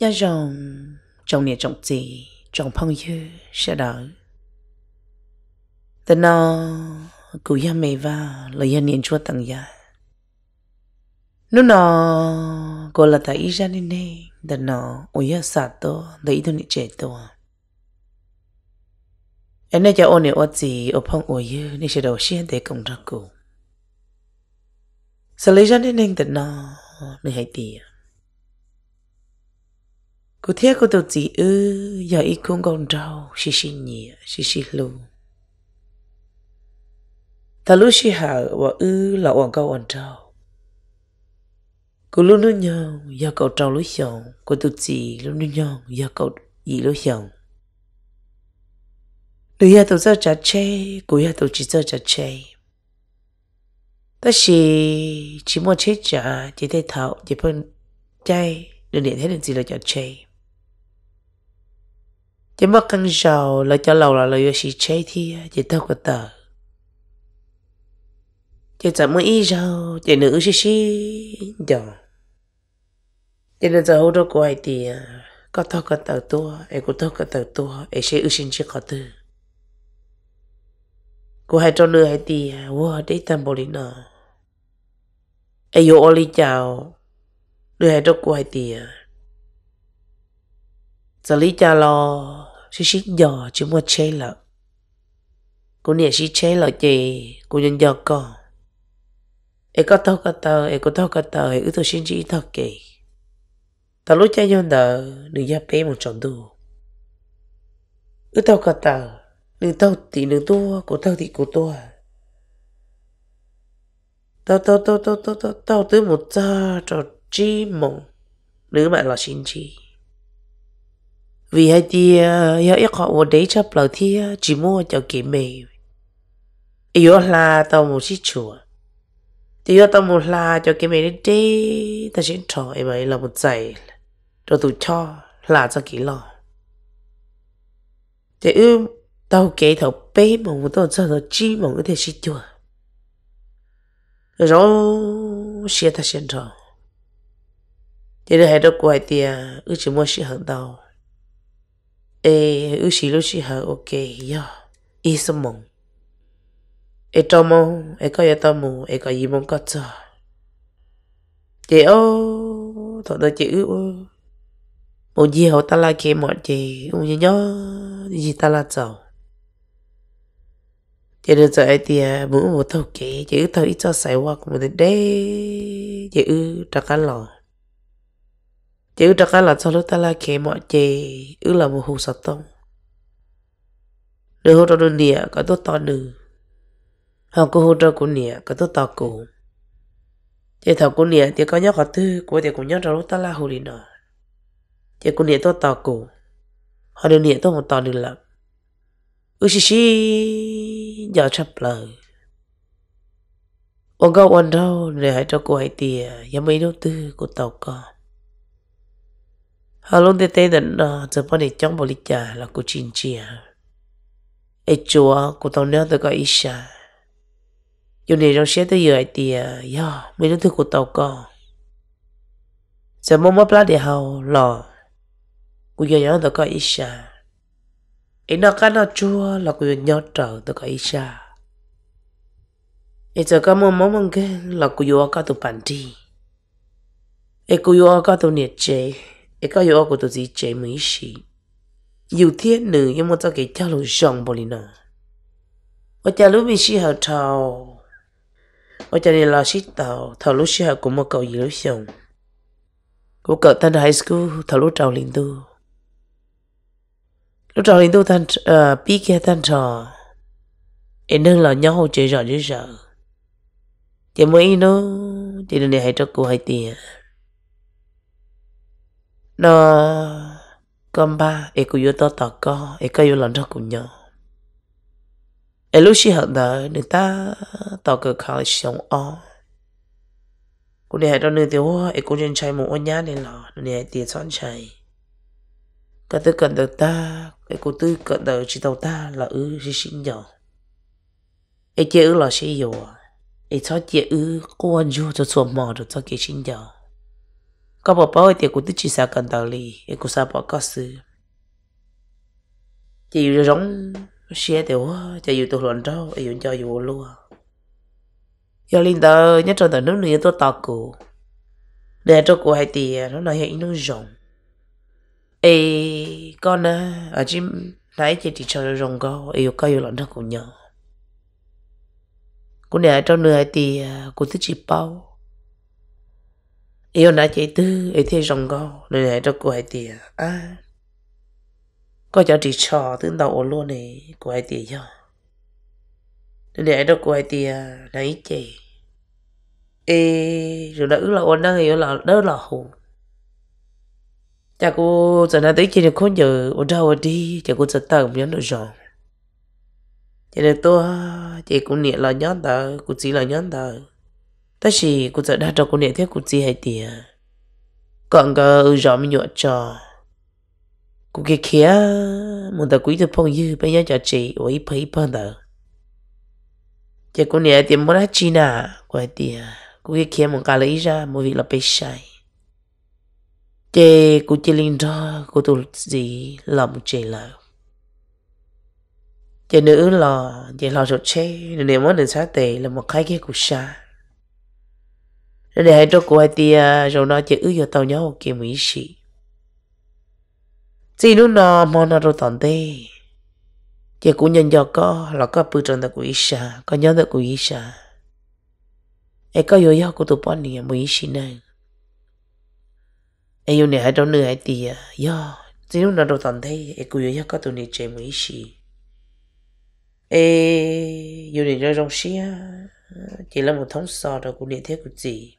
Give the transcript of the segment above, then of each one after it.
nhớ rằng trong nhà trọng gì trong phong dư sẽ đỡ tên nó cụ ya mẹ và lời ya niên chúa tặng ya nó nó cô là tại ra nên nè tên nó ôi ya sạt to để tôi nị trẻ to anh nè cho ôn nè ôn gì ôn phong ôi ya nè sẽ đầu xuyên để công ra cụ xử lấy ra nên tên nó nè hãy tiền cô thiết cô tự chỉ ư giờ ít cũng còn rau xì xì nhỉ xì xì lù ta lúc xì hở và ư là quảng câu quảng rau cô luôn luôn nhau giờ cậu trâu lúc chồng cô tự chỉ luôn luôn nhau giờ cậu gì lúc chồng nữ giờ tàu giờ trả chê cô giờ tàu chỉ giờ trả chê ta chỉ chỉ muốn chết chả chỉ thấy thảo chỉ phân chay đừng để thế đừng gì là trả chê chỉ mất căn sầu là cho lâu là lời sĩ chế thi chỉ thâu của tờ chỉ chả mới ý sầu chỉ nữ sĩ sĩ giờ chỉ nữ giờ hỗ trợ của ai thì có thâu cả tờ tua ai cũng thâu cả tờ tua ai sẽ ưu sinh chỉ có tư của hai trâu nữ hai thì wow đấy tam bồ lý nọ ai yêu ô lý chào đưa hai trâu của hai thì giờ lý cha lo xí xí giờ chứ mua chế lợ cô nè xí chế lợ chị cô nhân giờ con e có thâu có tờ e có thâu có tờ e ư xin chỉ thật kỳ tờ lúc cha nhân đờ đừng giáp bé một chọn đu ư thâu có tờ nửa thâu thì nửa tua cô thâu thì cô tua tao tao tao tao tao tao tao tới một giờ trò chi mộng nửa bạn là xin chi vì hai thì yo ờ, yêu họ một đấy chấp lời thì ờ, chỉ mua cho kỹ mề yêu là tao một chiếc chùa thì yo tao một là cho kỹ mề đến đây ta sẽ cho em ấy là một giày rồi tụi cho là cho kỹ lo thì ư tao kể thầu bé mà một tao cho nó chi mà có thể xịt chùa rồi xịt ta xịt cho, thì đây hai đứa quay thì ờ, ư chỉ mua xịt hàng tao e ushi lo shi ha o ke ya i so e e e mong e to mo e ka ya ta mo e ka yi mong ka cha chị ô thật là chị ô một gì hậu ta là kia mọi chị ô nhớ nhớ gì ta là chồng chị được rồi thì muốn một thầu kia u thầu ít cho sài qua cũng được đấy chị u trả cả lòng chỉ ước cái là sau lúc ta là kẻ mọi chè ư là một hồ sọt tông được hồ trong đơn địa có tốt to nữ họ có hồ trong của nịa có tốt to cổ chỉ thảo của nịa thì có nhớ họ tư của thì cũng nhớ trong lúc ta là hồ đi nọ chỉ của nịa tốt to cổ họ đơn nịa tốt một to nữ lắm ư xì xì giờ chấp lời ông có quan đâu để hãy cho cô hãy tiền, giờ mấy đầu tư của tàu con Hello tê tê đến nà, giờ bọn này chống bộ lịch trả là cô chín chia. Ê chúa, cô tao nhớ tôi có ý xa. Dù này trong xe tới giờ ấy thì, yà, mấy đứa thư cô tao co, Giờ mong mất lá để hào, lò. Cô giờ nhớ tôi có ý xa. Ê nó cái nó chúa là cô nhớ trở tôi có ý xa. Ê giờ có mong mong mong kê là cô dù có tụ bản đi. Ê cô dù có tụ nhiệt chế ikayo ako to zi che mi shi. Yu thiên nữ yêu mô tao kể cho lù dòng bò lì nà. Ở chà lù mi shi hào thao. Ở chà lì lò shi tàu, thảo lù shi hào của mô cậu gì lù xong. Cô cậu thân high school, thảo lù trào linh tu. Lù trào linh tu thân, ờ, bí kia thân trò. Em nâng nhau hồ chế rõ dữ sợ. Chị nó, chị đừng để hãy cho tiền nó con ba e cứ yêu tao tao co e cứ yêu lần đó cũng nhớ e lúc xí hận đó người ta tao cơ khảo sống o cô đi hai đó nơi tiêu hoa e cũng trên chạy một nhá này là nên hãy tiền xoắn chạy cái tư cận được ta e cô tư cận được chỉ tao ta là ư xí xí nhỏ e chế ư là xí yếu e cho chế ư cô anh vô cho xuống mò được cho cái xí nhỏ có bà bó thì cũng tích chỉ sao cần tàu lì em cũng sao bỏ có sự chỉ dù rong xe tiểu chị dù tôi luận đâu em dùng cho dù luôn giờ linh tờ nhất trong tờ nước này tôi tao cụ để cho cụ hai tiền nó nói hiện nó rồng ê con à ở chim nãy chị chỉ cho rồng có yêu có yêu lận đó cũng nhớ cũng để cho hai thì cũng tích chỉ bao yêu đã chạy tư ấy thế rồng go rồi này cho cô hai tiền à có cho chỉ trò tướng đầu luôn này cô hai tiền cho rồi này cho cô hai tiền nãy chị ê rồi đã là ổn đang hiểu là đỡ là hù cha cô giờ nãy tới kia được khốn giờ ở đâu đi cha cô giờ tầm nhớ được rồi cho nên tôi chị cũng niệm là nhớ tờ cũng chỉ là nhớ tờ ta chỉ cụ sợ đạt trò con nệ thế cụ gì hay tìa à? còn gờ ư rõ mình nhọt trò cụ kia kia một tờ quý từ phong dư bây giờ cho chị ủi phí phân tờ chị con nệ tiền mua hát chi nà cụ hay tìa à? cụ kia kia một cả lấy ra một vị là bê sai chị cụ chị linh đó cụ tụ gì lòng chị là chị nữ là chị lo cho chị nếu muốn đến sáng tệ là một cái kia của sai để hai cho cô thì rồi nó chỉ ước cho tàu nhau kia mấy gì chỉ lúc nó mong nó rồi tận thế chỉ cũng nhận cho có là có bự trần ta của Isha có nhớ ta của Isha ai có yêu yêu của tôi bọn này mấy gì này ai yêu này hai trong nửa hai thì yêu chỉ lúc nó rồi tận thế ai cũng yêu yêu có tôi này chơi mấy gì ai yêu này rồi trong xia chỉ là một thống sò rồi cũng để thế của chị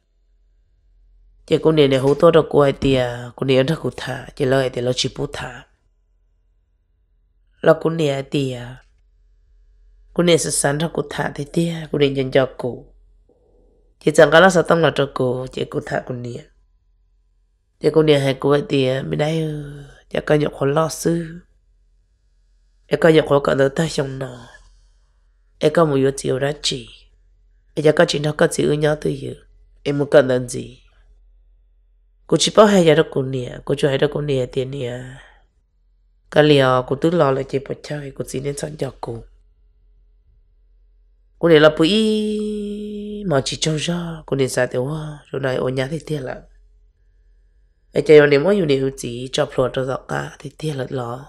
chỉ cô nè nè hú tôi đâu cô ấy thì cô nè rất cô thả chỉ lo ấy thì lo chỉ bút thả lo cô nè thì cô nè sẽ sẵn ra cô thả thì tia cô nè nhận cho cô chỉ chẳng có lo sao tâm là cho cô chỉ cô thả cô nè chỉ cô nè hay cô ấy thì à, mình đây ừ, chỉ có nhiều khó lo sư em có nhiều khó cả đứa ta trong nó em có một yếu chiều ra chỉ em chỉ có chỉ đó có chỉ ư nhau tôi hiểu em muốn cần làm gì cô chỉ bảo hai giờ đó cô nè cô cho hai đó cô nè tiền nè cái liều cô tự lo là chỉ bảo chơi cô chỉ nên sẵn cho cô cô để là bụi mà chỉ cho ra cô nên sao tiểu hoa rồi này ôn nhà thì thiệt là ai chơi nếu mỗi nhiều chỉ cho phật cho dọc cả thì thiệt là lo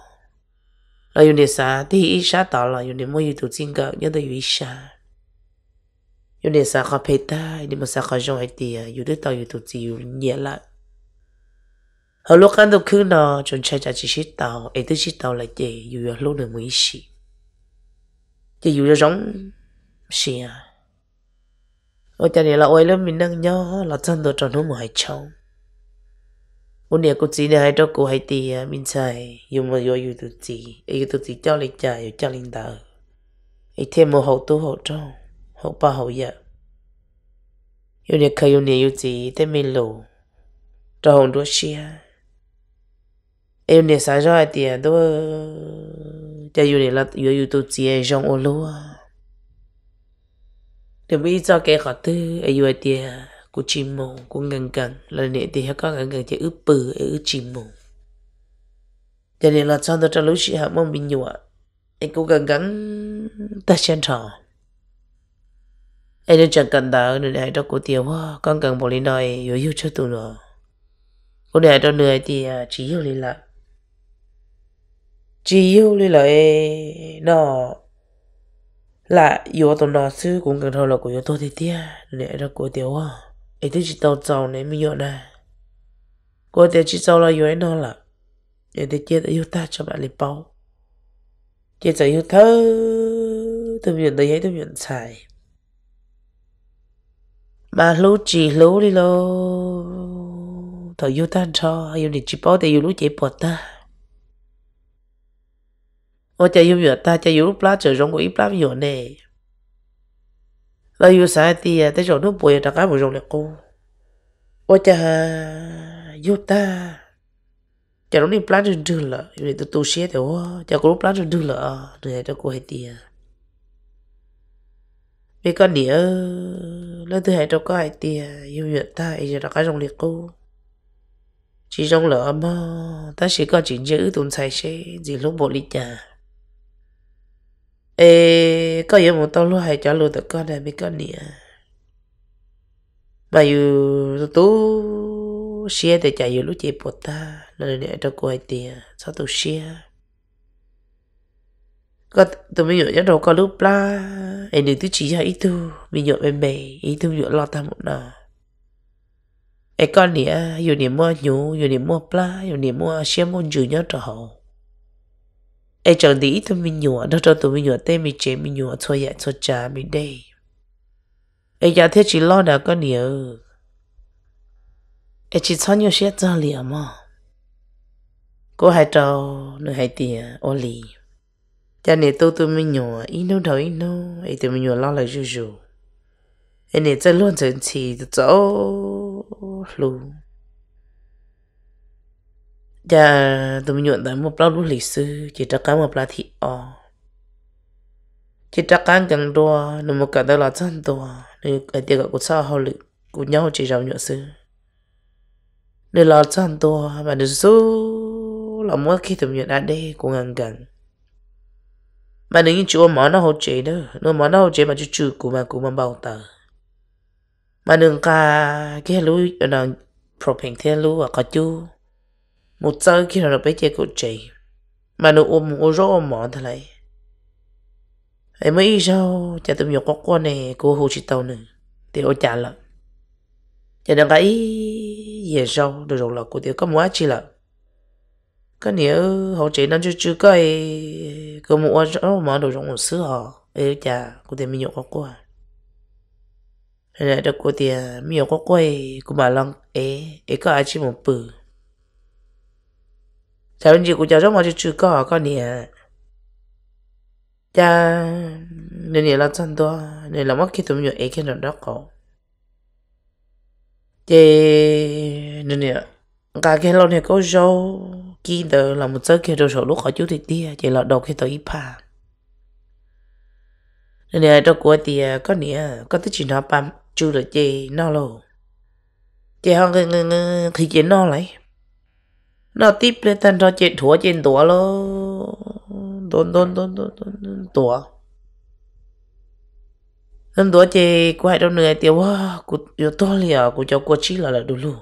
là nhiều điều sao thì ít sao tỏ là nhiều nếu mỗi nhiều tụ chính cỡ nhớ tới ít sao nhiều điều sao khó phải ta nhưng mà sao khó dùng hay tiệt nhiều đứa tao nhiều tụ chỉ nhiều lắm họ lúc ăn đồ khứ nó chọn chơi trả chỉ xí tàu ấy tư xí tàu là gì dù giờ lúc nữa mới xí chỉ dù giờ giống xí à ôi cha này là ôi lớp mình đang nhỏ là chân đồ tròn hôm hai chồng bốn này cô chị này hai đó cô hai tì à, mình xài dùng mà dù tự chị ấy tự chị cho lên trả rồi cho lên tờ ấy thêm một hậu tu hậu trong hậu ba hậu dạ yêu nhà khơi yêu nhà yêu chị tên mình lù cho hồn đua xia em để sai rồi thì đó cho dù để là dù dù tôi chỉ trong ô lúa thì bây giờ cái họ tư ấy dù thì của chim mồ của ngần gần là nè thì có ngần gần chỉ ướp bự ướp chim mồ cho nên là sau tôi cho lúc chị hạ mong bình nhựa em cũng gần gắn ta xem trò em chẳng cần đỡ nên hãy cho cô tiêu con cần bỏ lên nói yêu yêu cho tụi nó cô này cho người thì à, chỉ yêu liên lạc chỉ yêu lý lợi nó là yếu tồn đó chứ cũng cần thôi là của yếu tố thì tia để ra của tiểu à ấy thế chỉ tàu tàu này mới nhọn nè của tiểu chỉ tàu là yếu nó là để thế chết yêu ta cho bạn lấy bao chết giờ yêu thơ từ miệng tới ấy từ miệng xài mà lũ chỉ lũ đi lô thở yêu ta cho yêu để chỉ bao thì yêu lũ chỉ bọt ta yêu yêu yêu yêu ta ta, của nè, nó nó 我就要约他，就要不拉就容我一不拉约呢。那有啥的呀？但是都不要他干不容了过。我就约他，就容你不拉就得了，因为都都写的我，就给我不拉就得了啊，对呀，就过的呀。mấy con đĩa lên từ hệ trong có hai tia yêu nguyện ta ấy giờ đã cái dòng liệt cô chỉ trong lỡ mà ta chỉ có chỉ giữ tồn xài xe gì lúc bộ lịch nhà ê có gì một tao luôn hay trả luôn tụi con này bị con nè mà dù tú xe thì chạy dù lúc chị bột ta nên nè cho cô hay tiền sao tụi xe có tụi mình nhộn cho đầu có lúc la em đừng tụi chỉ cho ít tu mình nhộn bên bè ít tu nhộn lo ta một nào em con nè dù niệm mua nhú dù niệm mua pla dù niệm mua xe mua dù nhớ trở hậu ai chờ đi tụi mình nhủa đâu cho tụi mình nhủa tê mình chế mình nhủa thôi vậy thôi chả mình đây ai giờ dạ, thế chỉ lo đã con nhiều ai chỉ cho nhiều xe cho liền mà cô hai trâu nữ hai tiền ô lì cha dạ, này tôi tụi mình nhủa ít đâu đâu ít đâu ai tụi mình nhủa lo lại chút chút. ai này chơi luôn chơi chỉ cho lù giờ dạ, tụi mình nhuận tới một lâu lúc lịch sử chỉ trắc cá một lá thị ở chỉ trắc cá chẳng đua nên một cái đó là chân đua nên cái tiệc của sao họ lực của nhau chỉ giàu nhuận sư nên là chân đua mà được số là mỗi khi tụi nhuận ở đây cũng ngang gần mà nếu như chú món nó hỗ chế nữa nó mà nó hỗ chế mà chú chú của mà cũng mà bao tờ mà đừng cả cái lũ nó propane thế lũ và có chú một giờ khi nào bé chơi của chị mà nó ôm ô rô mỏ thế này em mới sao cha tụi nhục có con này cô hồ chị tàu nữa thì ô trả lại cha đang cái gì sau được rồi là cô tiểu có mua chi là cái nếu họ chị đang chưa chưa cái cô mua rô mỏ đồ giống một xứ họ ấy cha cô tiểu mình nhục có con hay là được cô tiểu mình nhục có quay cô bà lăng ấy ấy có ai chỉ một bữa sao bên chị cũng cho rất mà chưa có con nè cha nên là làm sao to nên là mất khi tụi mình ấy cái đó có chị nên là cả cái lâu này có show kia đó là một số kia đồ sổ lúc họ chú thì tia chị là đầu khi tôi ít nên là đó của thì có nè có tới chuyện nó pam chú được chị nó luôn chị không khi chị nó lại nó tiếp lên thân cho trên thủa trên tủa lo đồn đồn đồn đồn đồn tủa thân tủa chê cô đâu nửa tiêu quá cụ yêu to liền, cụ cho cô chỉ là là đủ luôn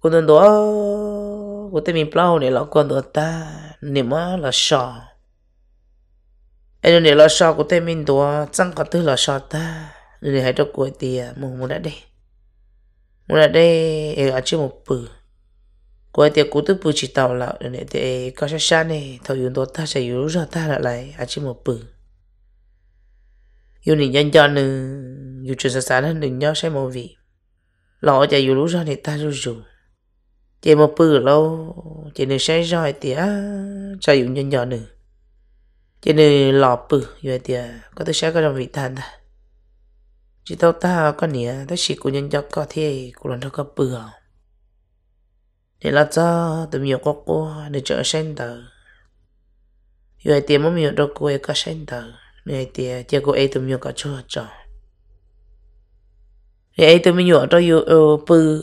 cô thân tủa cụ tên mình plau này là con tủa ta niệm á là sò anh này là sò cụ tên mình tủa chẳng có thứ là sò ta nên hãy cho cô tiền mùng muốn đã đây muốn đã đây em ở trên một bữa cô thì cú tôi bự chỉ tàu là để để có sao sao này thầu dùng đó ta sẽ dùng ra ta lại lại à chỉ một bự dùng này nhân cho nữ dùng chuyện sao nên đừng nhớ sẽ một vị lọ chạy dùng lúc ra này ta rồi dùng chỉ một bự lâu chỉ nên sẽ rồi thì á chạy dùng nhân cho nữ chỉ nên lọ bự rồi thì có thể sẽ có làm vị than ta chỉ tao ta có nĩa tao chỉ của nhân cho có thể của lần đó có bự không để là cho tụi mình có cô để chợ sen tờ rồi tiền mà mình đâu cô ấy có sen tờ này tiền chỉ cô ấy tụi mình có cho cho rồi ấy tụi mình nhớ đâu yêu bự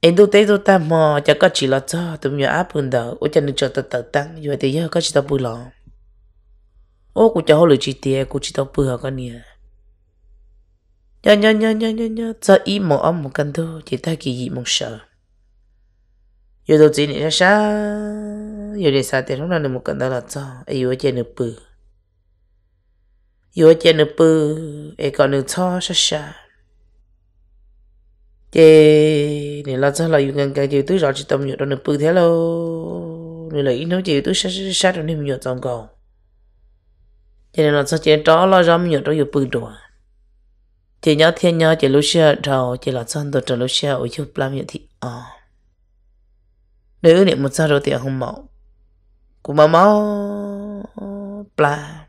em tôi thấy tôi ta mò chả có chỉ là cho tụi mình áp bưng đầu ôi chân được cho tờ tờ tăng rồi thì giờ có chỉ tao bự lọ ô cô cháu lựa chỉ tiền cô chỉ tao bự con nè nhớ nhá nhá nhá nhá nhá cho ý một ông một cân thôi chỉ ta kỳ dị một sợ yêu tôi chỉ nghĩ xa yêu để xa tiền lúc nào được một cận đó là cho yêu chơi nửa bự yêu chơi nửa bự ai còn nửa cho xa xa chế nửa là cho là yêu gần gần chịu túi rõ chỉ tâm nhiều đó nửa bự thế lo nửa là ít nói chịu túi xa xa đó nên nhựa trong cầu chế nửa là cho chế đó lo rắm nhựa đó yêu bự đồ chế nhớ thiên nhớ chế lúc xưa trầu chế là cho tôi trầu lúc xưa ở chỗ làm nhựa thì ờ Nữ niệm một sao đầu tiên hùng mẫu của mà máu Bla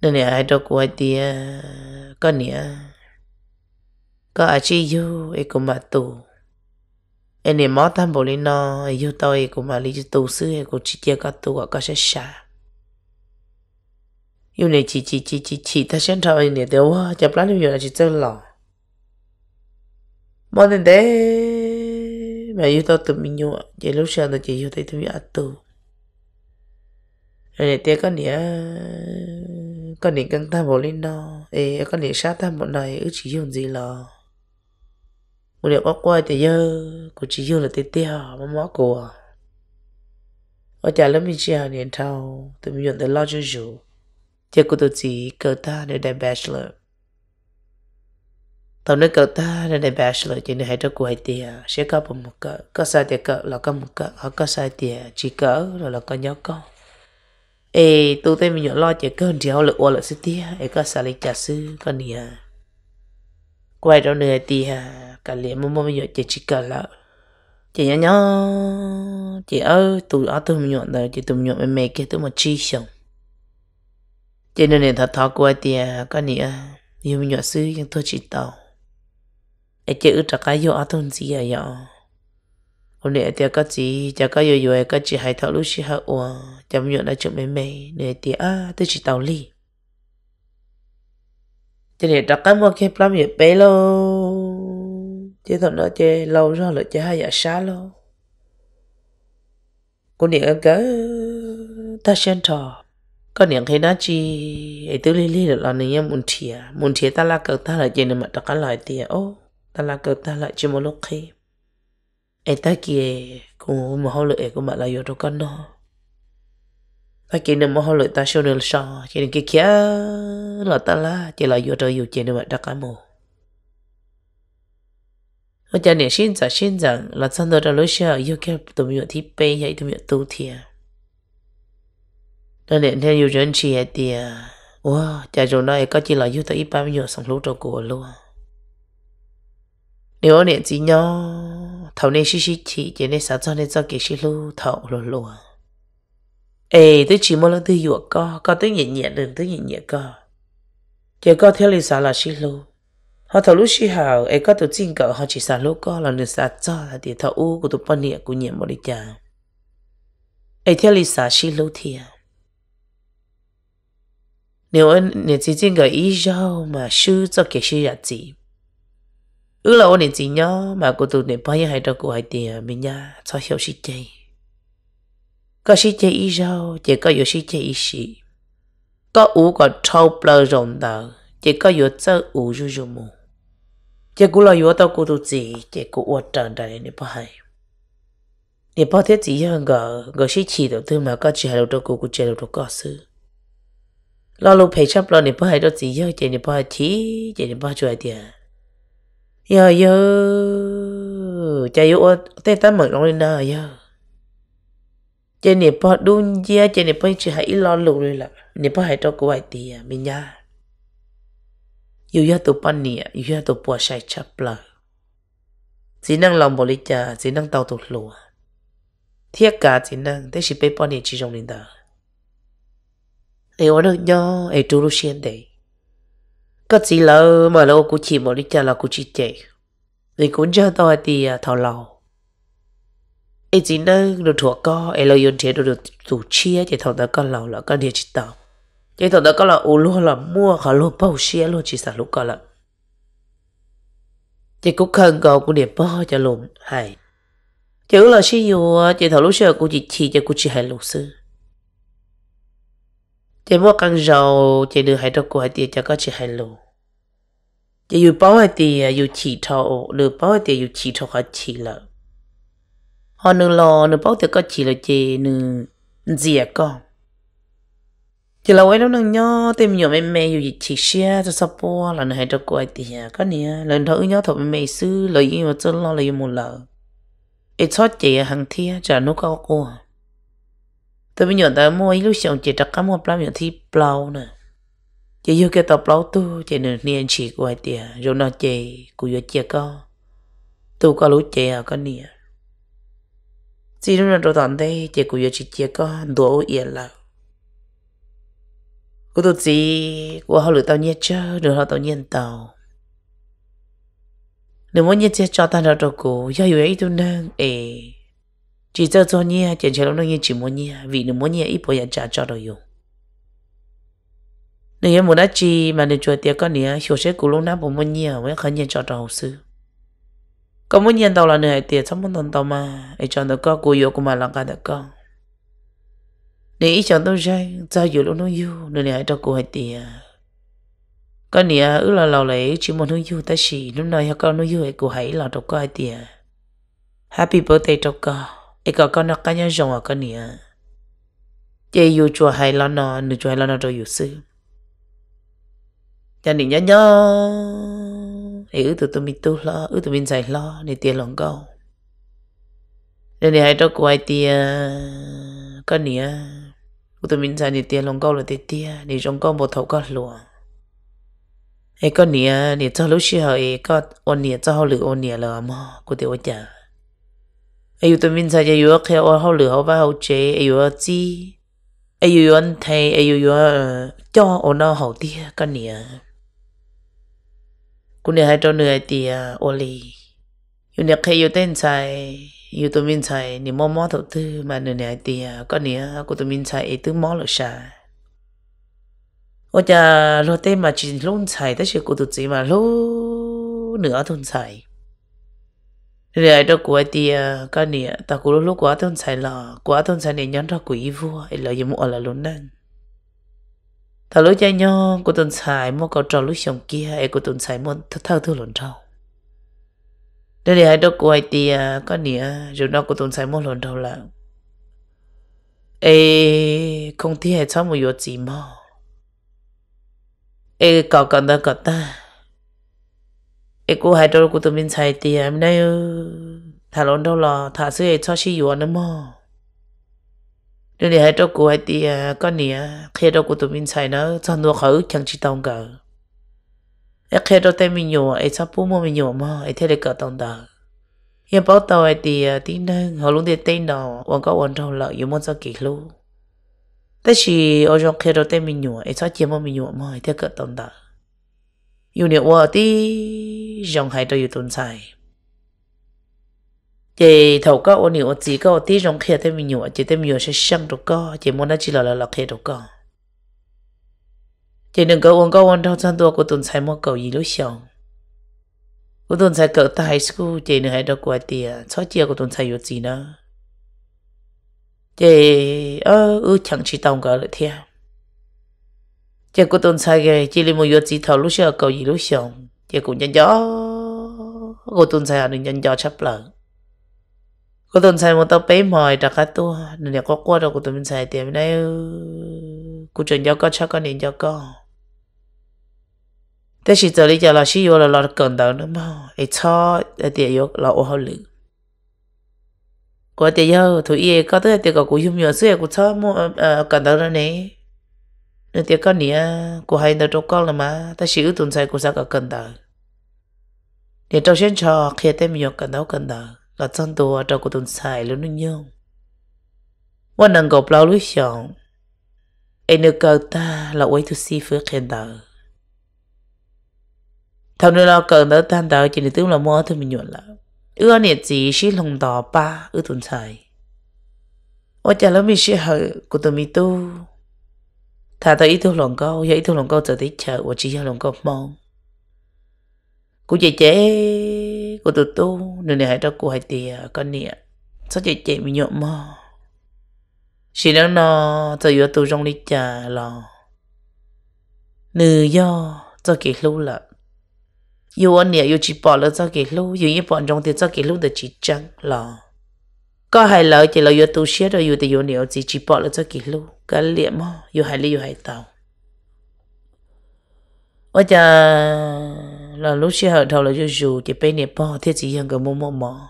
Nên nè ai đâu của ai tìa Có nè Có ai chi yêu ai cũng mà tù anh nè máu tham bộ linh nó yêu tao ai cũng mà lý tù sư ai cũng chỉ kia có tù Có có sẽ xa Yêu nè chỉ chỉ chỉ chỉ chỉ, Ta xem trao Ê nè đều Chập lá nếu yêu là chị chơi lò Mọi tình mi aiutato minua je lucia na je iutai tumi atu. Rồi này tia có nghĩa có nghĩa căng ta bộ lên đó, ê có nghĩa sát ta một này ước chỉ dùng gì lò một điều có quay thì giờ của chỉ dùng là tia tia mà mó của ở trả lắm mình chia niên thao tụi mình nhận tới lo cho dù chắc có tụi chỉ cơ ta để đại bachelor tao nói cậu ta nên để bachelor chỉ nên hãy cho cô hay tiền sẽ có một một cỡ có sai tiền cỡ là có một cỡ họ có sai tiền chỉ cỡ rồi là có nhớ con ê tôi thấy mình nhỏ lo chỉ cỡ thì họ lực ô lực sức tiền ấy có sai lấy trả sư con nè quay đó nửa tiền cả liền mua mua mình nhỏ chỉ chỉ cỡ là chỉ nhỏ nhỏ, chỉ ơi tụi ở tụi mình nhọn rồi chỉ tụi mình nhọn em mẹ kia tụi mình chi xong chỉ nên để thật thật quay tiền con nè yêu mình nhỏ sư nhưng tôi chỉ tàu ai chơi trả cái yo atun gì à yo hôm nay tiệc cái gì trả cái yo yo cái gì hay thảo lúc xí hậu à chấm yo đã chụp mấy mấy nè tiệc à tôi chỉ tàu ly cho nên trả cái mua cái plum yo bé lo chứ thằng nó chơi lâu rồi lại chơi hay giả xa lo cô niệm cái ta xem trò có những khi đó chỉ ấy tư li li được là nên em muốn thiệt muốn thiệt ta là cỡ ta là chỉ nên mà đặt cái loại tiền ô ta ta lại talakatala chimoloki. E taki e ku maholo e ku mala yo tokano. Taki ne đó, ta kia ta shonel sha kini ke kia là ta chỉ la tala ti la yo to yu chene wa takamo. Mà cha nè xin giả xin rằng là chân đó lối xe yêu kia tụi mình thì bê hay tụi mình tu thiệt. Nó nè theo yêu chân chị hay tiệt. Wow, cha rồi nói có chỉ là yêu tới ít ba mươi nhiều sống lúc đầu của luôn nếu nè chỉ nhó thầu nên xí xí chỉ chỉ nên sao cho nên cho kỹ xí lu thầu lùa lùa ê tôi chỉ muốn lần thứ dụ co co tôi nhẹ nhẹ đừng tôi nhẹ nhẹ co chỉ co theo lý sao là xí lu họ thầu lúc xí hào ê có tụi chinh cậu họ chỉ sao lúc co là nên sao cho là để thầu u của tôi bận nhẹ của nhẹ một đi chàng ê theo lý sao xí lu thiệt à. nếu anh nè chỉ chinh cỡ ý rau mà sư cho kỹ xí là gì ư là ôn gì nhá mà cô tụi này bây hay đâu cô hay tiền à, mình nhá cho hiểu sĩ chơi có sĩ chơi ít sao chỉ có yếu sĩ chơi ít sĩ có ủ có trâu bờ rộng đầu chỉ có yếu cho ủ rú rú mù chỉ cô là yếu tao cô tụi gì chỉ cô uất trần đại này bây này bây thế gì hơn cả gờ sĩ chỉ đầu tư mà có chỉ hay đâu cô cô chơi đâu có sự lo lúc phải chấp lo này bây đâu chỉ hơn chỉ này bây chỉ chỉ này bây chơi tiền à giờ giờ chạy vô tê ta mực lòng lên đời giờ chạy nè bỏ đun giờ chạy nè bỏ chỉ hãy lo lụ rồi là nè bỏ hãy cho cô ấy tiền, mình nha yêu yêu tụ bỏ nè yêu yêu tụ bỏ sai chấp lờ chỉ năng lòng bỏ lý cha chỉ năng tàu tụt lùa thiết cả chỉ năng thế chỉ bé bỏ nè chỉ trong lên đời, ai ở đâu nhau ai trú lu xiên đấy ก็สิแล้วมาแล้วกูจีมอนิจาแล้วกูจีเจนี่กูจะต่อตีทอเราไอ้จีนั่งดูถั่วก็ไอ้เรายนเทดูดูสูเชียจะทอแล้วก็เราแล้วก็เดียจิตตาจะทอแล้วก็เราอูรู้ละมั่วเขารู้เป้าเชียรู้จีสารุก็ละจะกูเคิงก็กูเดี๋ยวป้อจะลมหายจะเราเชื่อว่าจะทอรู้เชื่อกูจีชีจะกูจีหายรู้ซื้อ chỉ mua căn dầu chỉ được hai đôi của hai tiền cho có chỉ hai lù chỉ yêu bao hai tiền yêu chỉ thâu được bao hai tiền yêu chỉ thâu khó chỉ lợ họ nương lò nương bao tiền có chỉ lợ chỉ nương gì à con chỉ là quay đó nương nhó tìm nhiều mẹ mẹ yêu chỉ xe cho sắp po là nương hai đôi của hai tiền có nè lần thứ nhó thọ mẹ mẹ xứ lời yêu mà chân lo lời một lợ ít sót chỉ hàng thia trả nút cao cô à tôi bây giờ tới mua lúc xong chỉ đặt cả một bao nhiêu thì plau nè chỉ yêu cái tập plau tu chỉ nên niên chỉ của ai tiệt rồi nó chỉ của yêu chia co tu có lũ chỉ ở à, có nia chỉ lúc nào tôi toàn đây chỉ của yêu chỉ chia co đồ yên là của tôi chỉ của họ lựa tao nhét chớ rồi họ tao nhiên tao nếu muốn nhét chớ cho ta ra đồ cổ do yêu ấy tôi nâng ấy chỉ cho cho nhia chỉ cho nó như chỉ muốn nhia vì nó muốn nhia ít bồi trả cho rồi yêu nếu em muốn đã chỉ mà nên cho tiền con nhia hiểu sẽ cố lúc nào bồi muốn nhia mới khởi nhia cho đầu sư có muốn nhia đâu là nửa tiền xong muốn tồn đâu mà ai cho nó có cố yêu của mà làm cả được con nếu ít chọn tôi ra cho dù luôn nó yêu nửa này cho cố hay tiền con nhia ước là lâu lấy chỉ muốn nó yêu ta chỉ lúc nào hay con nó yêu hay cố hãy là đâu có hay tiền happy birthday cho con e ka ka na ka nya jong a ka ni a che yu chua hai la na nu chua hai la na to yu sư cha ni nya nya e u tu tu mi tu la u tu min sai la ni tia long go nên ni hai to ku ai tia ka ni a u tu min sai ni tia long go la tia tia ni jong go bo thau ka lua e ka ni cho lu shi ha e ka on ni cho lu ôn nia la mà, ku te o cha ai yêu tụi mình sao ai yêu khéo ở hậu lửa hậu vào hậu chế ai yêu chi ai yêu anh thầy ai yêu cho ở nó hậu tia cái nè cũng nè hai trâu nửa tia ô li yêu nè khéo yêu tên sai yêu tụi mình sai nè mò mò thầu tư mà nửa nè tia cái nè của tụi mình sai tư mò lửa sai ôi cha lo tên mà chỉ luôn xài tất sự của tụi chị mà lô nữa thôn xài rồi đó của thì cái này ta cũng lúc lúc quá tôn sai là quá tôn sai này nhắn ra quỷ vua là gì mua là luôn nên ta lúc chơi nhau của tôn sai mua cầu trò lúc xong kia ấy của tôn sai mua thao thao thua lộn trâu đó ai đó của thì cái này rồi nó của tôn sai mua lộn trâu là ấy không thể cho một yếu gì mà ấy cầu cần ta cần ta cô uh, e hai đâu cô tụi mình chạy tiền em đây thả lon đâu là thả sư ấy cho xí yuan nữa mà nên để hai đâu cô hai tiền con nè khi đâu cô tụi mình chạy nó cho nó khử chẳng chỉ tông cả ấy khi đâu tay mình nhổ ấy sắp bố mua mình nhổ mà ấy thế được cỡ tông tờ em bảo tàu ấy thì tin đây họ luôn để tên đó còn có còn đâu lợi yếu muốn cho kỳ luôn 但是我让看到对面鸟，一早节目面鸟嘛，一天个等等。chị thầu có ôn nhiều chỉ có tí rong kia thêm nhiều chị thêm nhiều sẽ sang được có chị muốn nó chỉ là là kia được có chị đừng có uống có uống đâu sang tua của tuần sai mua cầu gì lúc xong của tuần sai cỡ ta high school chị nữa hãy đâu qua tiền số chia của tuần sai yếu gì nữa chị ơ ờ, ư chẳng chỉ tông cỡ lại thiệt chỉ có tôn sai cái chỉ là một yếu chỉ thầu lúc xưa cầu gì lúc xưa chỉ cũng nhân gió cô tôn sai nên nhân gió chấp lợn cô tôn sai một tao bé mỏi đặc cả tua nên là có qua đâu cô tôn sai tiền này cô chuẩn gió có chắc có nên gió có thế thì giờ lý giờ là sử dụng là lo cần đầu mà để cho để tiền yếu là ô hậu lực có tiền yếu thôi ý có tới tiền có cũng dùng nhiều cũng cho mua cần đầu nữa này nên tiếc có nghĩa của hai đứa trâu con là mà ta xíu tuần sai của sao cả cần đời để trâu xuyên trò khi tem nhiều cần đâu cần đời là chân ở trâu của tuần sai luôn luôn nhau và nâng gộp lâu lối xong anh được cờ ta là quay thu si phước khen đời thằng nữa là cần đỡ tan đời chỉ để tướng là mua thôi mình nhuận lại ưa nhiệt chỉ xí lòng đỏ ba ưa tuần sai ôi chả lắm mình sẽ hở của tụi mình tu thà lòng lòng lòng câu câu câu giờ chợ và chỉ 他都一条龙沟，有一条龙沟走的车，我只要龙沟梦。cô chạy chế cô tụt tu này hãy cho cô hãy tìa con nịa sao chạy chế mình nhộn mò chỉ nó nó cho yếu tu trong đi trà lò nữ do cho kỳ lưu lợ yêu anh nịa yêu chỉ bỏ lỡ cho kỳ lưu yêu như bọn trong thì cho kỳ lưu được chỉ chăng lò có hai lợi chỉ là yêu tu sĩ rồi yêu thì yêu nhiều chỉ chỉ bỏ là cho kỳ lu cái liệm mò yêu hai li yêu hai tàu ở giờ là lúc xưa hồi đầu là yêu dù chỉ bên này bỏ thế chỉ yên cái mò mò mò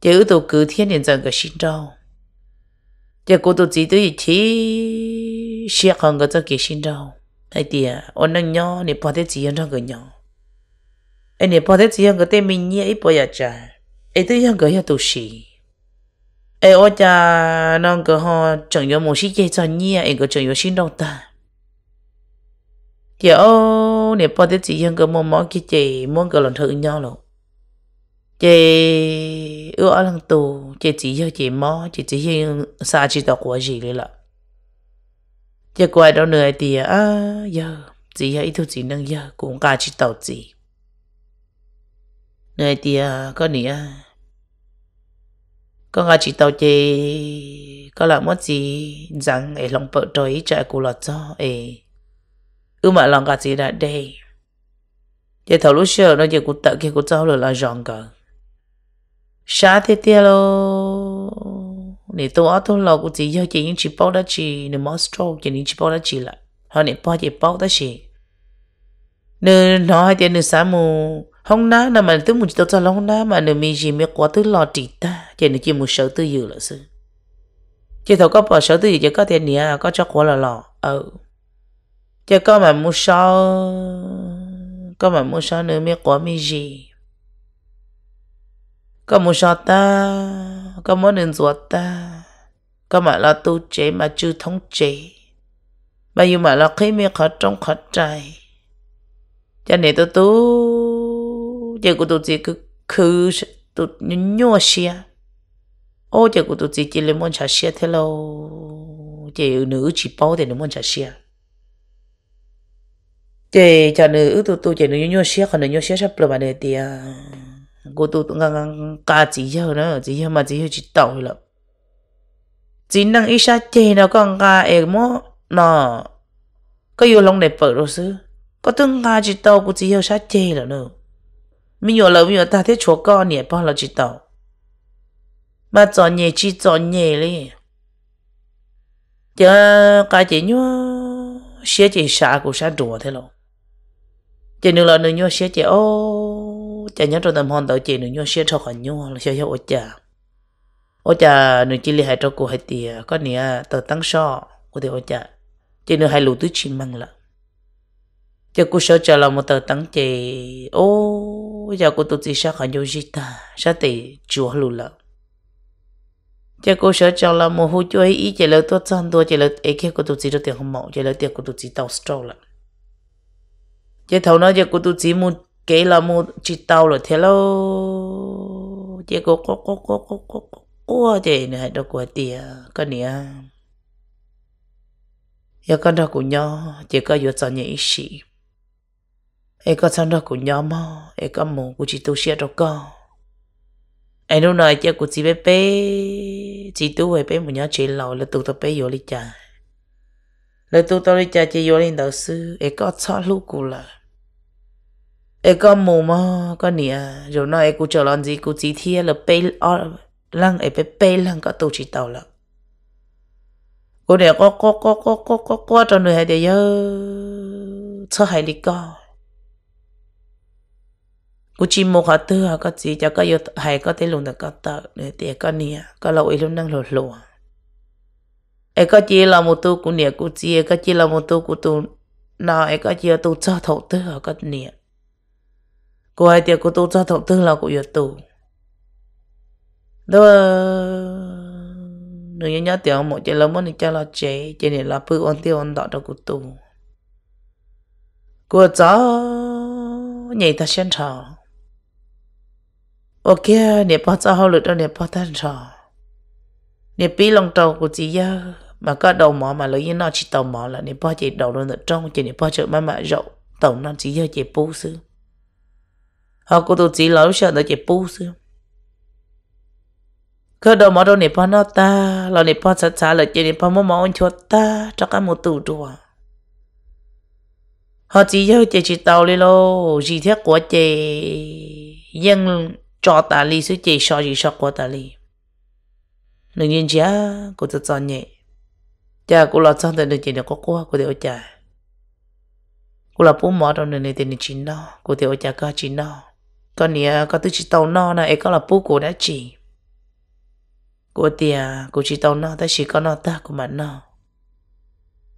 chỉ ở tụ cứ thiên nhiên rằng cái sinh đau chỉ cô tụ chỉ tới chỉ xia không cái cho kỳ sinh đau ai tiệt ôn năng nhỏ này bỏ thế chỉ yên trong cái nhỏ ai này bỏ thế chỉ yên cái tên mình nhỉ ít bỏ giờ trái 哎，对象个也都是。ai ở nhà nông cơ họ chẳng có một chiếc dây nhỉ ai à, có chẳng có xin đâu ta giờ ô nè bao thế chị dân cơ mong mong cái chị muốn cơ lần thử nhau rồi chị ưa ở lần tù chị chỉ cho chị mò chị chỉ hiện xa chị đọc của gì đấy là giờ quay đâu nữa thì à giờ chị hãy thu chị nâng cũng cả chị tàu chị nơi thì à, có nghĩa có ngã chỉ tàu chê có là mất gì rằng ấy lòng vợ trời chạy cù lọt cho ấy ư mà lòng cả gì đã đây để thầu lúc xưa nó chỉ của tự kia của cháu là giòn cả xa thế tia lô để tôi ở tôi lo của chị do chị những chị bao đã chị để mất stroke chị những chị bao đã chị lại họ để bao chị bao đã chị nè nói tiền nè sáng mù hôm nay là mình tôi muốn chỉ tao lâu nay mà nếu mình gì mới quá tôi lo chỉ ta chỉ nếu chỉ một sợ tôi nhiều là sự chỉ thầu có bỏ sợ tôi chỉ có tiền nhà có cho quá là lo ờ chỉ có mà mua sao có mà mua sao nữa mới quá mình gì có mua sao ta có muốn nên ruột ta có mà lo tu chế mà chưa thông chế bây giờ mà lo khi mới khó trong khó trai cho nên tôi tu 结果都自己去哭是都尿血，哦，结果都自己来摸茶血去喽，这有女去包的来摸茶血，这家女都都这女尿血，可能尿血是不完的的呀，我都刚刚家己要呢，只要嘛只要去倒了，只能一下这那刚刚哎么那，个有龙来白老师，个等家去倒，估计要杀这了呢。mình yo lo mình yo ta thế chúa con nhỉ bao lo chỉ tàu mà cho nhẹ chỉ cho nhẹ đi giờ cái chị nhớ xe chị xa cũng xa đùa thế rồi chị nữa là nữa nhớ xe chị ô chị nhớ trong tâm hồn tới chị nữa nhớ xe cho khỏi nhớ là xe cho ô cha ô cha nữa chỉ li hai cho cô hai tiền có nè tờ tăng so của thì ô cha chị nữa hai lù tứ chín măng lận giờ cô sợ chờ là một tờ tấn chị ô giờ cô tụt gì sao khỏi nhiều gì ta sao thì chúa luôn lợ giờ cô sợ chờ là một hồi chuối ý chỉ là tôi chăn tôi chỉ là ấy kia cô tụt gì được tiền không mạo chỉ là tiền cô tụt gì tao stroll là giờ thầu nói giờ cô tụt gì muốn kể là một chỉ tao rồi thế lâu giờ cô cô cô cô cô cô cô chị này đâu có tiền cái này giờ con đâu cũng nhỏ chỉ có vô cho nhảy xịt e có sao đó của nhóm mò e có mù của chị tu xe đâu có e lúc này chắc của chị bé bé chị tu về bé một nhóm chị lầu là tu tập bé vô đi chả là tu tập đi chả chị vô lên đạo sư e có sao lũ của là e có mù mò có nè rồi nói e của trở làm gì của chị thia là bé ờ, lăng e bé bé lăng có tu chị tàu là cô để có có có có có có có cho người hay để nhớ cho hài đi coi กูจิโมเขาเตือก็จีจะก็ยดหายก็เตลุงแต่ก็ตะเนี่ยเตียก็เนี่ยก็เราอีลุนั่งหลดหลวงไอ้ก็จีเราโมตุกูเนี่ยกูจีก็จีเราโมตุกูตูนาไอ้ก็จีตูเจ้าถกเตือก็เนี่ยกูไอเตียกูตูเจ้าถกเตือเรากูยดตูด้วยหนูยังยัดเตียงหมดเจเราโมนี่เจ้าเราเจเจเนี่ยเราพื้อนเตียอนดอกเรากูตูกูจ้า nhảy ta xem thảo ô kia nè bỏ hậu lực đâu nè bỏ ta rồi nè bí lòng trầu của chị ya mà có đầu mỏ mà lấy nó chỉ tàu mỏ là nè bỏ chị đầu nó trong chị nè bỏ chợ mà mà rộng tàu nó chỉ ya chị bú sư họ cô chỉ lỡ sợ nó chị bú sư cơ đầu mỏ đâu nè bỏ nó ta là nè bỏ sạch sạch là chị nè bỏ mỏ mỏ cho ta cho cả một tủ đùa họ chỉ ya chị chỉ tàu đi lô gì thiết của chị nhưng cho ta li sư chế cho gì cho của ta li nên nhìn chia cô ta chọn nhẹ cha cô lo chọn từ nên chỉ được có cô cô theo cha cô là bố mỏ trong nên nên chín nó cô theo cha có chín nó con nè có tư chỉ tàu nó nè ấy có là bố cô đã chỉ cô tia cô chỉ tàu nó ta chỉ có nó ta của mà nó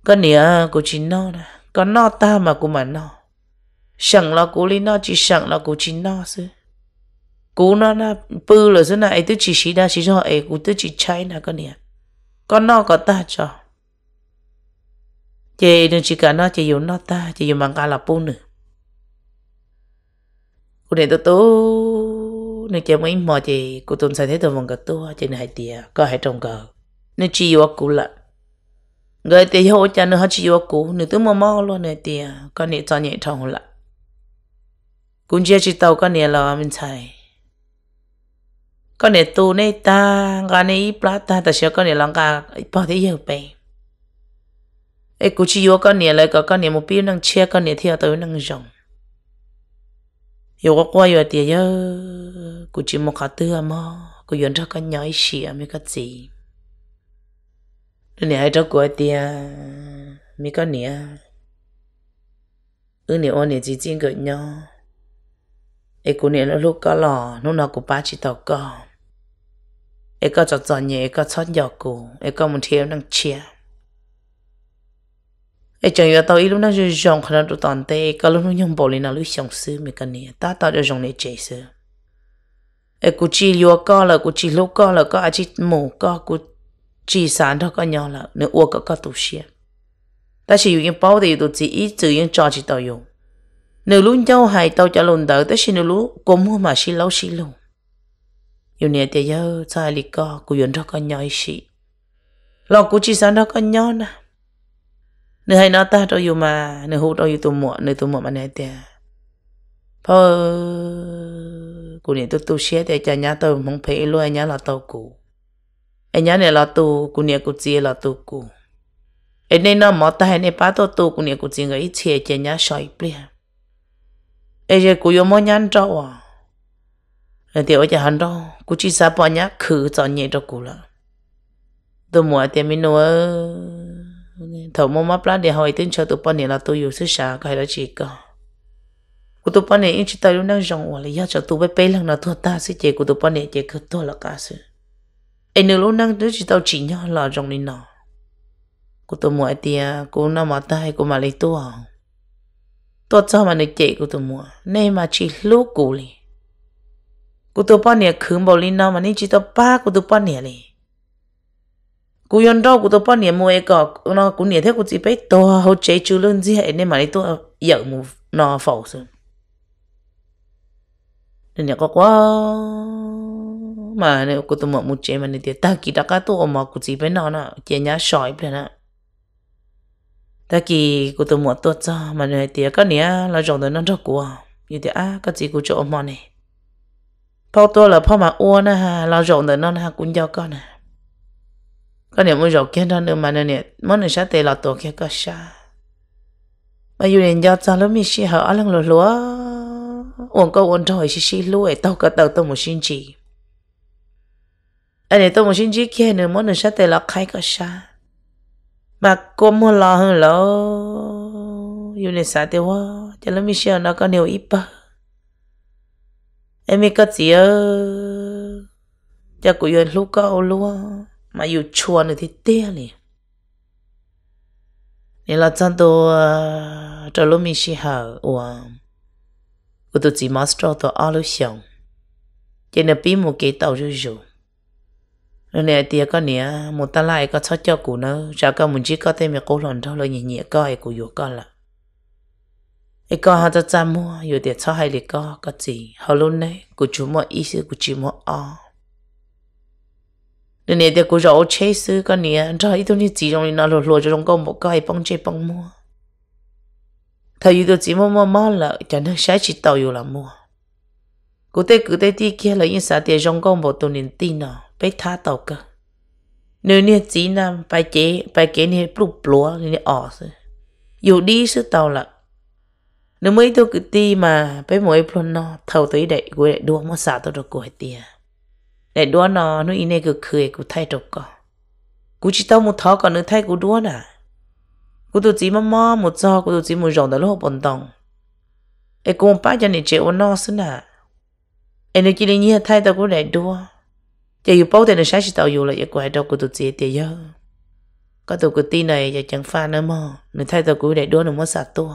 con nè cô chỉ nó nè có nó ta mà của mà nó chẳng là cô li nó chỉ chẳng là cô chỉ nó sư cú nó là bư là thế này tôi chỉ xí đa chỉ cho ấy cú tôi chỉ cháy là con nè con nó có ta cho chị đừng chỉ cả nó chị dùng nó ta chị dùng bằng cả là bún nữa cú này tôi tố nên chị mới mò chị cú tôm xài thế tôi vòng cả tua chị này tiề có hai trồng cờ nên chị yêu cú lận người tiề hỗ cha nữa họ chỉ yêu cú nữa tôi mò mò luôn này tiề con này cho nhẹ thòng lận cũng chỉ chỉ tàu con này là mình xài con này tu này ta con này ít plata ta, ta sẽ có này lòng cả ít bỏ thế nhiều bề ấy cũng chỉ có con này lại có con này một biết năng chia con này theo tới năng rộng yêu có qua yêu thì yêu cũng chỉ một khả tư mà cũng yên cho con nhói xì à, mấy cái gì nên này cho cô thì mấy con này ư này ôn này chỉ riêng cái à. nhau ấy cũng này nó lúc có lò nó nó cũng ba chỉ tàu cò e có cho cho nhẹ có cho nhỏ cụ e có một thiếu năng chia e chẳng yếu tao ít lúc năng dùng dòng khả năng tụ toàn tê có lúc năng nhung bỏ lên nào lúc sống sư mày cái nè ta tao cho dòng này chế sư e cụ chỉ lúa co là cụ chỉ lúc co là có ai chỉ mù co cụ chỉ sản thôi có nhỏ là nếu uo có có tụ xe. ta chỉ dùng bao thì tụ chỉ ít trừ những trò chỉ tao dùng nếu lúc nhau hay tao cho lùn đỡ tới xin nếu lúc cố mua mà xin lâu xin lùn nhiều nè thì giờ sai lì co cô yến cho con nhói sĩ, lo cô chỉ sáng đó con nhỏ nè nửa hay nó ta đâu dù mà nửa hút đâu dù tụi muộn nửa tụi muộn mà này thì phơ cô nè tôi tôi xé thì cho nhá tôi mong phải luôn nhá là tôi cũ anh nhá này là tôi cô nè cô chỉ là tôi cũ anh nên nó mở tay này bắt tôi tôi cô nè cô chỉ người ít chia cho nhá soi bia anh giờ cô yêu mỗi nhà trâu à rồi thì ở nhà hắn đó cũng chỉ sao bọn nhát khử cho nhẹ cho cụ là tôi mua tiền mình nuôi thầu mua mắp lá để hỏi tin cho tụi bọn này là tôi dùng sức sáng cái đó chỉ có cụ tụi bọn này ít chỉ tay lúc đang rong hoặc là cho tụi bé bé lần nào thua ta sẽ chế cụ tụi bọn này chế cứ thua là cả sự anh e nữa lúc đang chỉ tao chỉ nhau là rong đi nọ cụ tụi mua tiền cụ nó mà tay cụ mà lấy tua tua cho mà nó chế cụ tụi mua nên mà chỉ lúc cụ liền กูตัวป้อนเนี่ยคืนบอลินนอมันนี่จีตัวป้ากูตัวป้อนเนี่ยเลยกูยอนดอกูตัวป้อนเนี่ยมวยก็นอกูเนี่ยเท่กูจีไปตัวเขาใจจูเรื่องจีเห็นเนี่ยมันนี่ตัวเยอะมูนอฝ่อซึ่งเนี่ยก็ว่ามาเนี่ยกูตัวหมดมูเจมันเนี่ยตากีตากาตัวออกมากูจีไปนอนอ่ะเจียนยาชอยไปนะตะกี้กูตัวหมดตัวจ้ามันเนี่ยเตี้ยก็เนี่ยเราจงเดินนั่งจกูอ่ะอยู่เตี้ยก็จีกูจะออกมาเนี่ยพ่อตัวละพ่อมาอ้วนนะฮะเราจงเดินนั่นฮะคุณยอก็นะก็เนี่ยมึงจงแค่นั้นเออมันเนี่ยมันเนี่ยชาเตเราตัวแค่ก็ชามาอยู่เนี่ยยอดจ้าแล้วมีชีหาอะไรหลัวอ้วนก็อ้วนถอยชิชิลุยเต่าก็เต่าตัวมุชินจีอันนี้ตัวมุชินจีแค่เนี่ยมันเนี่ยชาเตเราใครก็ชามาก้มหัวเราเหรออยู่ในสายเตว่าจะแล้วมีชีหาเราก็เนี่ยอีปะ em mi có gì ơ cho cụ yên lúc câu luôn mà yêu chua nữa thì tiếc liền nên là chân tôi ờ, trở lúc mình xì hở của của tôi chỉ mất cho tôi ở lúc xong chỉ là biết một cái tàu rồi rồi rồi này thì có nè một ta lại có cho cụ nó cha các mình chỉ có thêm một câu lần thôi là nhẹ nhẹ coi cụ yêu con là 一个哈在在么，有点草海里个个子，好了呢，古就么意思古就么啊。你那点古绕车是个年，这一头你只容易拿落落就弄个么个还帮这帮么。他遇到寂寞么么了，真的下起导游了么。古代古代地区了，因啥点用个么多年地呢，被他导个。nếu như chỉ là bài chế bài kế này bụng lúa thì nó ở rồi. Dù đi sự tàu là nếu mấy tôi cứ ti mà bé mỗi plon nó thầu tới đậy gối đậy đua mua xả tôi được gối tia đậy đua nó nó in này cứ cười cứ thay trục cọ cứ chỉ tao một thọ còn nữa thay cứ đua nè cứ tôi chỉ mà mò một do cứ tôi chỉ một rồng đó lúc bận đồng, ê cô ông bác cho nên chịu nó xin à, ê nếu chỉ đi như thay tao cứ đậy đua giờ yêu bao tiền được sáng chỉ tao yêu là giờ quay đâu cứ tôi chỉ tia giờ có tôi cứ ti này giờ chẳng pha nữa mò nữa thay tao cứ đậy đua nó mua xả tôi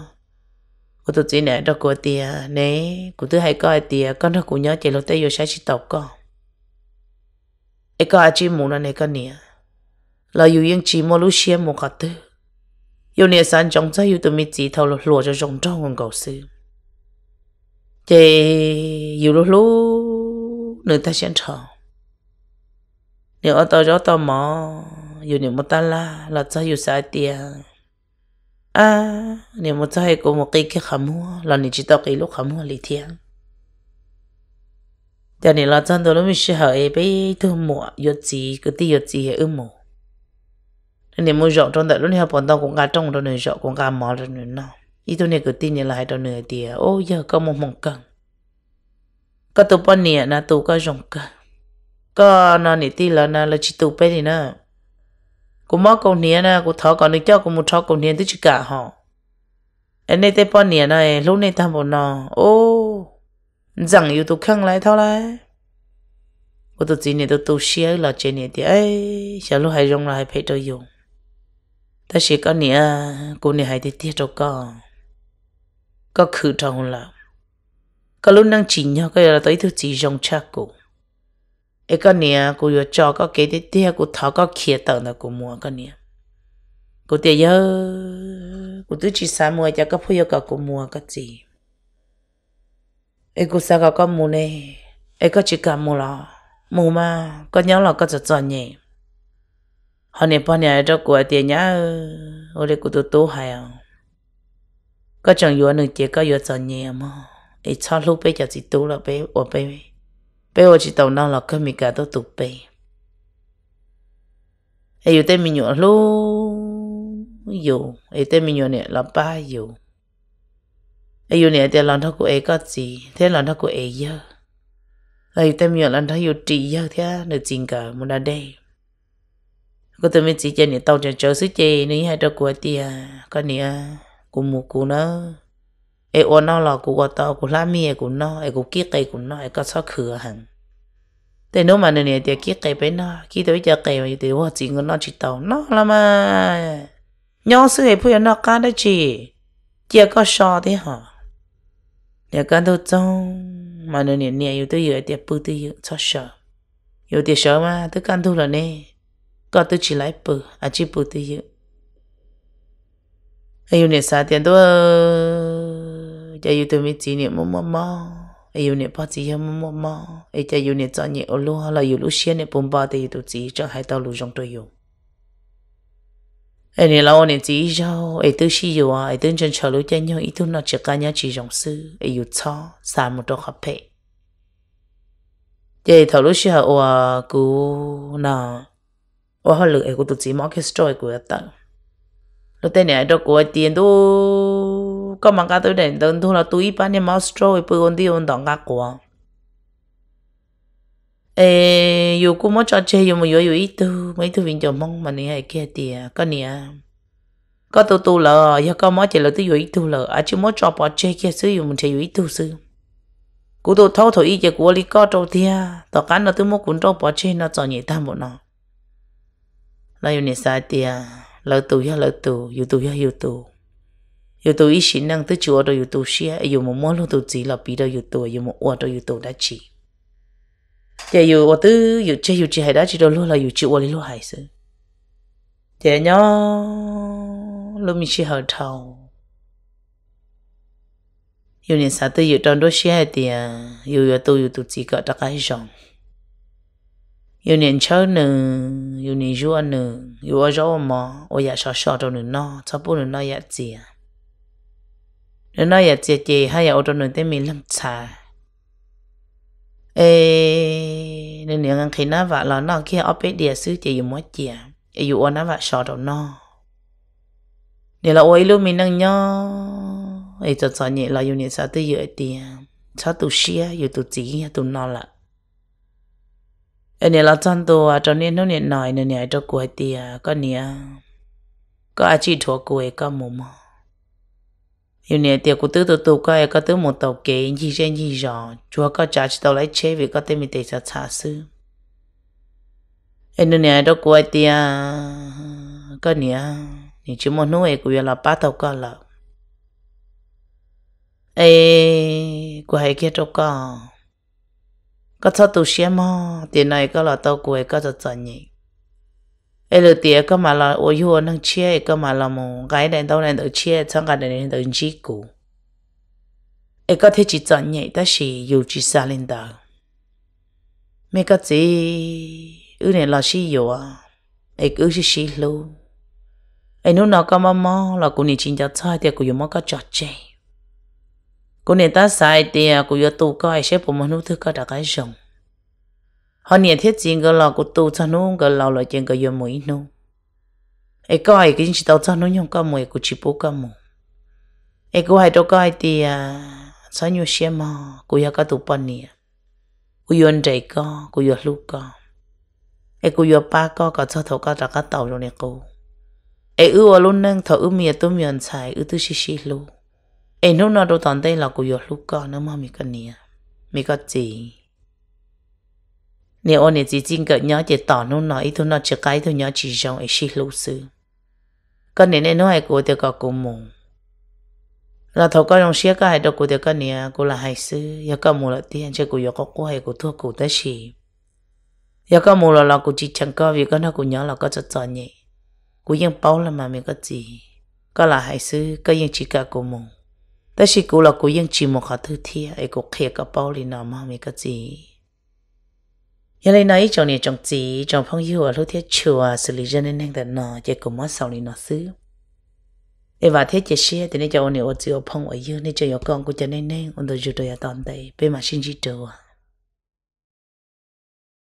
cô tôi chỉ nè đó cô tia nè cô tôi hay coi tia con thằng cô nhớ chị lúc tới vô sáng chỉ tộc con ấy coi chỉ muốn là này con nè là yêu yên chỉ mua lúc xem một khát tư yêu nè sáng trong trái yêu tôi mới chỉ thâu lột cho trong trong con cầu sư chị yêu lúc lúc người ta sẽ chờ nếu ở tàu gió tàu mỏ, yêu nè mà ta la là trái yêu sai tia à nếu một trái có một cây kia khám mua là nên chỉ tao cây lúc khám mua lý thiên cho nên là chân tôi lúc mình sẽ hỏi bé thương mua yết gì cứ tí yết gì ư mua nếu mua rộng trong đại lúc này bọn tao cũng cả trong đó nữa rộng cũng cả mỏ rồi nữa nó ý tôi này cứ tin này lại đó nữa thì ô giờ có một mộng cần có tụ bọn nè là tụ có rộng cần có nó này tí là nó là chỉ tụ bé thì nó cô mò cô nia na cô thọ còn được cho cô một thọ cô nia tới chỉ cả họ anh ấy tới bao nhiêu này lúc này tham bảo nó ô rằng yêu tôi khăng lại thao lại cô tôi chỉ nia tôi tôi xia là chơi nia thì ấy sợ lúc hay rong là hay phải cho dùng ta chỉ có nia cô nia hay thì tiếc cho có có khử trong là có lúc năng chỉ nhau cái là tới thứ chỉ rong cha cô 一个年我要找个给的爹，我讨个钱等的，我摸个年，我爹要我都去三摸，一个朋友个我摸个子，一个三个个摸呢，一个去干摸了，摸嘛，个娘老个就做呢，后年半年这过爹娘，我嘞我都都还啊，个种药能爹个药做呢嘛，一炒路被就是多了被我被。bé ô chỉ tàu năng là cái mình cả tôi tụt bê ai yêu tên mình nhọ lú yêu ai tên mình nhọ này là ba yêu ai yêu này thì lần thắc của ai có gì thế lần thắc của ai giờ ai tên mình nhọ lần thắc yêu trị giờ thế được chính cả muốn là đây có tôi mới chỉ cho nè tàu chơi chờ sức chơi này hai đứa của tia có nè cùng một cụ nữa ไอโอนอหลอกูก็ตอกูล่ามีไอกูนอไอกูกี้ไกกูนอไอก็ชอบคือหันแต่นูนมันเนี่ยเดี๋ยวกี้ไกไปนอกี้แต่วิจารไกมาอยู่๋ตวว่าจริงก็นอจิตเตานอละมาย้อนซื้อไอผู้ยนอกาาได้จีเจียก็ชอบที่หอเดี๋ยวกันตัวจงมันเนี่ยเนี่ยอยู่ตัวอยู่ไอ้เดี๋ยวปื้ตัวอยู่ชอบชออยู่เดี๋ยวชอบมาตัวกันตัวละเนี่ยก็ตัวจีไลปื้อาจีปื้ตัวอยู่ไออยู่เนี่ยสาเดียวตัว cha yêu tôi mới chỉ niệm mồm mồm, ai yêu niệm bao chỉ yêu mồm mồm, ai cha yêu niệm cho nhẹ ô lu hay là yêu lu xiên niệm bùm bao thì yêu tôi chỉ cho hai tao lu trong tôi yêu ai niệm lâu niệm chỉ yêu ai tôi chỉ yêu à ai tôi chân chờ lu cha nhau ít tôi nó chỉ cả nhau chỉ trong sư ai yêu cho xả một đôi hợp hệ vậy thầu lúc xưa ở cú nào ở họ lựa của tụi chỉ mỏ cái story của ta lúc tên này đó của tiền đâu? có mang cả tôi đến đơn thu là tôi bán những máu trôi bự con đi ôn đóng cả quá ê yêu cũng mất cho chơi yêu mà yêu yêu ít tu mấy thứ viên chồng mong mà nè hay kia tiề có nè có tu tu lờ yêu có mất chỉ là tôi yêu ít tu lờ à chứ mất cho bỏ chơi kia sử yêu mình chơi yêu ít tu sử. cú tôi thâu thổi ít chơi của lý có trâu tia tao cán nó tôi mất cuốn trâu bỏ chơi nó cho nhẹ ta một nó là yêu nè sai tia lỡ tu ya lỡ tu yêu tu ya yêu tu 有都一些能得住的有都些，有么摸了都知了，别的有多，有么我都有多的起。这有我都有这有这还得知道落了有这我的落还是，这鸟落米是好潮。有人啥都有当多些的，有有都有都自个大概上。有年轻人，有年弱人，有我弱嘛，我也少少的人呢，差不多人那也这样。nó nói là chị chị hay là ô tô nội tên mình làm trà ê nên những anh khi nó vợ là nó kia ở bên địa xứ chị dùng mỗi chị ê dù ô nó vợ sợ đồ nó nếu là ôi luôn mình đang nhớ ê cho cho nhẹ là dùng nhẹ sao tới giờ tiền cho tụ xia dù tụ chỉ tụ nó là ê nếu là chân tụ cho nên nó nhẹ nói nên nhẹ cho cuối tiền có nhẹ có ai chỉ thua cuối có mồm mà 有年爹古都都都个个都木头给，一人一人，主要个家起到来车位个对面地上查事。哎，你年都过的啊，个年你只么弄一个月了八头个了。哎，过还给着个，个操都些嘛，爹那一个了到过一个就赚你。ai lừa tiền có mà là ôi hùa năng chia có mà là một cái đèn đâu này được chia trong cả đèn được chỉ cũ ai có thể chỉ chọn nhảy ta chỉ yêu chỉ xa lên đó mấy cái gì ư này là chỉ dù à ai cứ chỉ chỉ luôn ai nút nào có mà mò là cô này chỉ cho sai thì cô yêu mò có chọt chê cô này ta sai thì cô yêu tu có ai xếp của mình nút thứ có đặc cái rồng họ nhẹ thiết chiến cái lò của tu cho nó cái lò lại chuyện cái yếm mũi nó ấy coi cái chỉ tao cho nó nhung cái mũi của chỉ bố cái mũi ấy coi hay đâu coi thì à sao nhiều xe mà cô ya cái tụ bận nè cô yên trái co cô yên lúc co ấy cô yên ba co cả cho thầu co ra cả tàu rồi nè cô ấy ưa luôn nâng thầu ưa miệt tu miệt xài ưa tu xì xì luôn ấy nó nó đâu tận đây là cô yên lúc co nó mà mình cái nè mình cái gì nếu anh này chỉ chính cỡ nhớ chỉ tỏ nó nói thôi nó chỉ cái thôi nhớ chỉ rong ấy xí lú sư con này nên nó hay của thì có cùng mù là thầu cái rong xía cái đó đâu của thì con này cô là hay sư giờ con mù là tiền chơi của giờ có cô hay của thua của tới xì giờ con mù là là của chỉ chẳng có việc con nó của nhớ là có cho cho nhỉ của vẫn bao là mà mình có gì có là hay sư có vẫn chỉ cả của mù tới khi của là của vẫn chỉ một khả thứ thiệt ấy của khía cái bao liền nào mà mình có gì giờ lấy nói trong này trong chị trong phong yêu ở lúc thiết chùa xử lý dân nên hàng tận nọ chỉ cùng mất sau này nọ xứ để và thiết chỉ xe thì nên cho ông này ở chùa phong ở yêu nên cho yêu con của cho nên nên ông tôi chụp tôi ở tận đây bên mà sinh chỉ chùa